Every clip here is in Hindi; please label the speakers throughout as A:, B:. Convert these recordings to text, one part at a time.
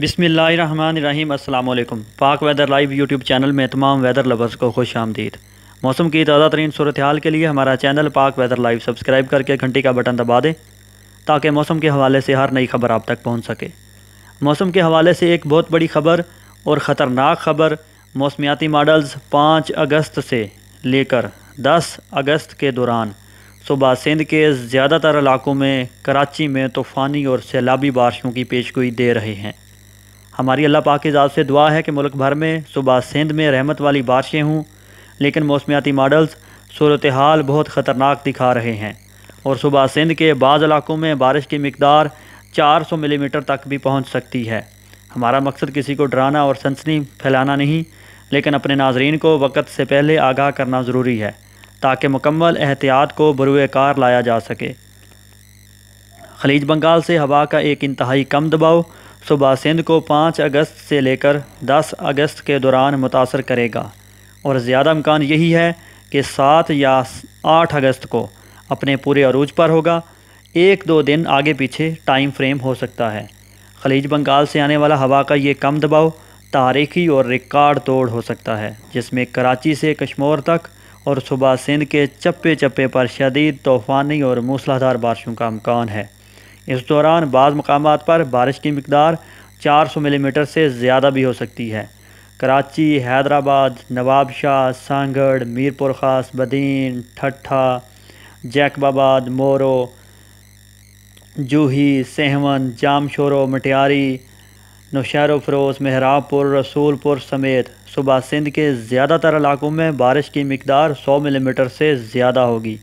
A: बिसमीम अल्लाम पाक वेदर लाइव यूट्यूब चैनल में तमाम वेदर लवर्स को खुश आमदीद मौसम की ताज़ा तरीन सूरत हाल के लिए हमारा चैनल पाक वेदर लाइव सब्सक्राइब करके घंटी का बटन दबा दें ताकि मौसम के हवाले से हर नई खबर आप तक पहुँच सके मौसम के हवाले से एक बहुत बड़ी खबर और ख़तरनाक खबर मौसमियाती मॉडल्स पाँच अगस्त से लेकर दस अगस्त के दौरान सुबह सिंध के ज़्यादातर इलाकों में कराची में तूफ़ानी और सैलाबी बारिशों की पेशगोई दे रहे हैं हमारी अल्लाह पाक इजाज़ से दुआ है कि मुल्क भर में सुबह सिंध में रहमत वाली बारिशें हों लेकिन मौसमियाती मॉडल्स सूरत हाल बहुत ख़तरनाक दिखा रहे हैं और सुबह सिंध के बाद इलाकों में बारिश की मकदार 400 मिलीमीटर तक भी पहुँच सकती है हमारा मकसद किसी को डराना और सनसनी फैलाना नहीं लेकिन अपने नाजरीन को वक़्त से पहले आगाह करना ज़रूरी है ताकि मुकम्मल एहतियात को बरुए लाया जा सके खलीज बंगाल से हवा का एक इंतहाई कम दबाव सुबह सिंध को पाँच अगस्त से लेकर दस अगस्त के दौरान मुतासर करेगा और ज़्यादा इम्कान यही है कि सात या आठ अगस्त को अपने पूरे अरूज पर होगा एक दो दिन आगे पीछे टाइम फ्रेम हो सकता है खलीज बंगाल से आने वाला हवा का ये कम दबाव तारीखी और रिकॉर्ड तोड़ हो सकता है जिसमें कराची से कश्मोर तक और सुबह सिंध के चप्पे चप्पे पर शदीद तूफ़ानी और मूसलाधार बारिशों का अमकान है इस दौरान बाज़ मकाम पर बारिश की मकदार 400 मिलीमीटर से ज़्यादा भी हो सकती है कराची हैदराबाद नवाबशाह सांगढ़ मीरपुर ख़ास बदीन ठट्ठा जैकबाबाद मोरो जूही सेहवन जामशोरो मटियारी नौशहर फरोज मेहरापुर रसूलपुर समेत सुबह सिंध के ज़्यादातर इलाकों में बारिश की मकदार 100 मिलीमीटर से ज़्यादा होगी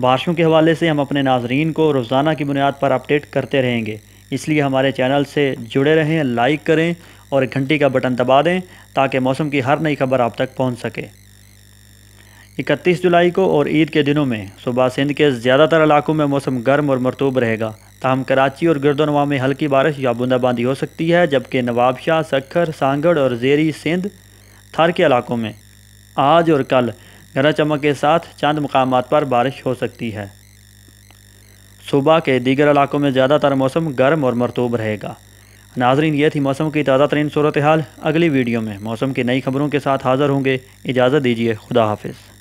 A: बारिशों के हवाले से हम अपने नाजरीन को रोज़ाना की बुनियाद पर अपडेट करते रहेंगे इसलिए हमारे चैनल से जुड़े रहें लाइक करें और घंटी का बटन दबा दें ताकि मौसम की हर नई खबर आप तक पहुंच सके इकतीस जुलाई को और ईद के दिनों में सुबह सिंध के ज़्यादातर इलाकों में मौसम गर्म और मरतूब रहेगा तहम कराची और गिरदोनवा में हल्की बारिश या बूंदाबांदी हो सकती है जबकि नवाबशाह सखर सांगड़ और जेरी सिंध थार के इलाकों में आज और कल गरज चमक के साथ चंद मकाम पर बारिश हो सकती है सुबह के दीगर इलाकों में ज़्यादातर मौसम गर्म और मरतूब रहेगा नाजरीन ये थी मौसम की ताज़ा तरीन सूरत हाल अगली वीडियो में मौसम की नई खबरों के साथ हाज़र होंगे इजाज़त दीजिए खुदा हाफिज़